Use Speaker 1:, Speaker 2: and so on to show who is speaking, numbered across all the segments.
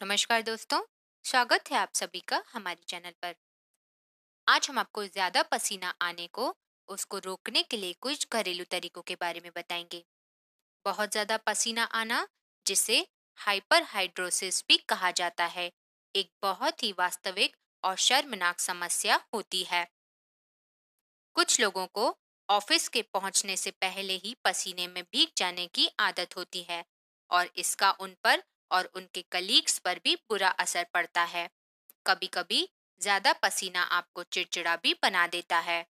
Speaker 1: नमस्कार दोस्तों स्वागत है आप सभी का हमारे चैनल पर आज हम आपको ज़्यादा पसीना आने को उसको रोकने के लिए कुछ घरेलू तरीकों के बारे में बताएंगे बहुत ज़्यादा पसीना आना जिसे हाइपर हाइड्रोसिस भी कहा जाता है एक बहुत ही वास्तविक और शर्मनाक समस्या होती है कुछ लोगों को ऑफिस के पहुंचने से पहले ही पसीने में भीग जाने की आदत होती है और इसका उन पर और उनके कलीग्स पर भी बुरा असर पड़ता है कभी कभी ज़्यादा पसीना आपको चिड़चिड़ा भी बना देता है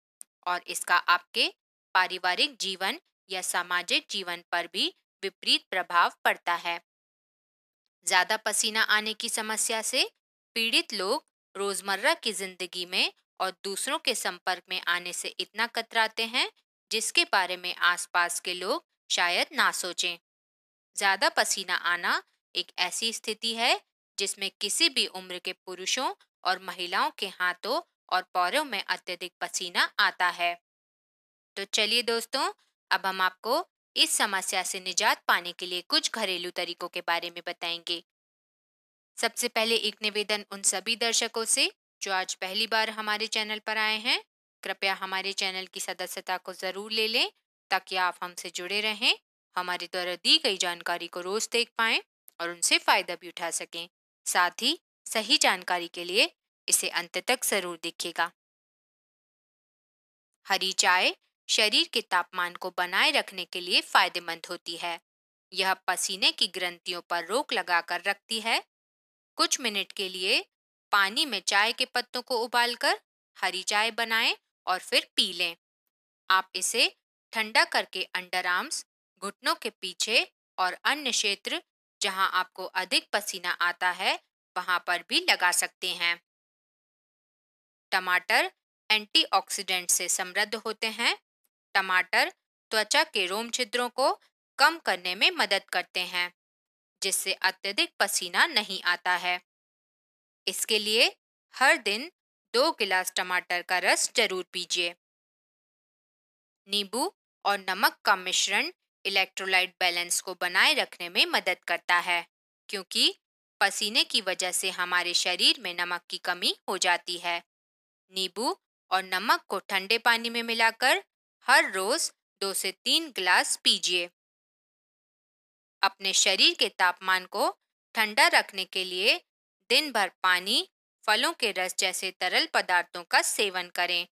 Speaker 1: और इसका आपके पारिवारिक जीवन या सामाजिक जीवन पर भी विपरीत प्रभाव पड़ता है ज़्यादा पसीना आने की समस्या से पीड़ित लोग रोज़मर्रा की ज़िंदगी में और दूसरों के संपर्क में आने से इतना कतराते हैं जिसके बारे में आसपास के लोग शायद ना सोचें ज़्यादा पसीना आना एक ऐसी स्थिति है जिसमें किसी भी उम्र के पुरुषों और महिलाओं के हाथों और पौरों में अत्यधिक पसीना आता है तो चलिए दोस्तों अब हम आपको इस समस्या से निजात पाने के लिए कुछ घरेलू तरीकों के बारे में बताएंगे सबसे पहले एक निवेदन उन सभी दर्शकों से जो आज पहली बार हमारे चैनल पर आए हैं कृपया हमारे चैनल की सदस्यता को ज़रूर ले लें ताकि आप हमसे जुड़े रहें हमारे द्वारा दी गई जानकारी को रोज़ देख पाएं और उनसे फ़ायदा भी उठा सकें साथ ही सही जानकारी के लिए इसे अंत तक ज़रूर देखिएगा हरी चाय शरीर के तापमान को बनाए रखने के लिए फायदेमंद होती है यह पसीने की ग्रंथियों पर रोक लगाकर रखती है कुछ मिनट के लिए पानी में चाय के पत्तों को उबालकर हरी चाय बनाएं और फिर पी लें आप इसे ठंडा करके अंडर आर्म्स घुटनों के पीछे और अन्य क्षेत्र जहां आपको अधिक पसीना आता है वहां पर भी लगा सकते हैं टमाटर एंटीऑक्सीडेंट से समृद्ध होते हैं टमाटर त्वचा के रोम छिद्रों को कम करने में मदद करते हैं जिससे अत्यधिक पसीना नहीं आता है इसके लिए हर दिन दो गिलास टमाटर का रस जरूर पीजिए नींबू और नमक का मिश्रण इलेक्ट्रोलाइट बैलेंस को बनाए रखने में मदद करता है क्योंकि पसीने की वजह से हमारे शरीर में नमक की कमी हो जाती है नींबू और नमक को ठंडे पानी में मिलाकर हर रोज दो से तीन गिलास पीजिए अपने शरीर के तापमान को ठंडा रखने के लिए दिन भर पानी फलों के रस जैसे तरल पदार्थों का सेवन करें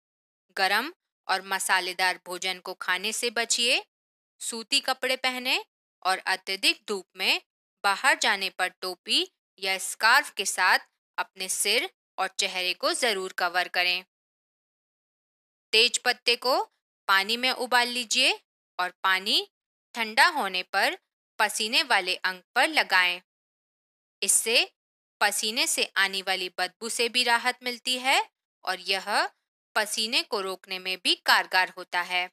Speaker 1: गरम और मसालेदार भोजन को खाने से बचिए सूती कपड़े पहने और अत्यधिक धूप में बाहर जाने पर टोपी या स्कार्फ के साथ अपने सिर और चेहरे को ज़रूर कवर करें तेज पत्ते को पानी में उबाल लीजिए और पानी ठंडा होने पर पसीने वाले अंग पर लगाएं। इससे पसीने से आने वाली बदबू से भी राहत मिलती है और यह पसीने को रोकने में भी कारगर होता है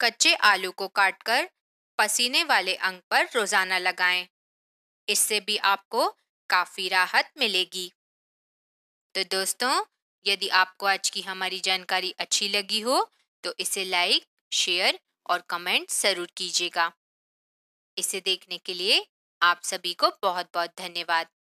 Speaker 1: कच्चे आलू को काटकर पसीने वाले अंग पर रोजाना लगाएं। इससे भी आपको काफ़ी राहत मिलेगी तो दोस्तों यदि आपको आज की हमारी जानकारी अच्छी लगी हो तो इसे लाइक शेयर और कमेंट ज़रूर कीजिएगा इसे देखने के लिए आप सभी को बहुत बहुत धन्यवाद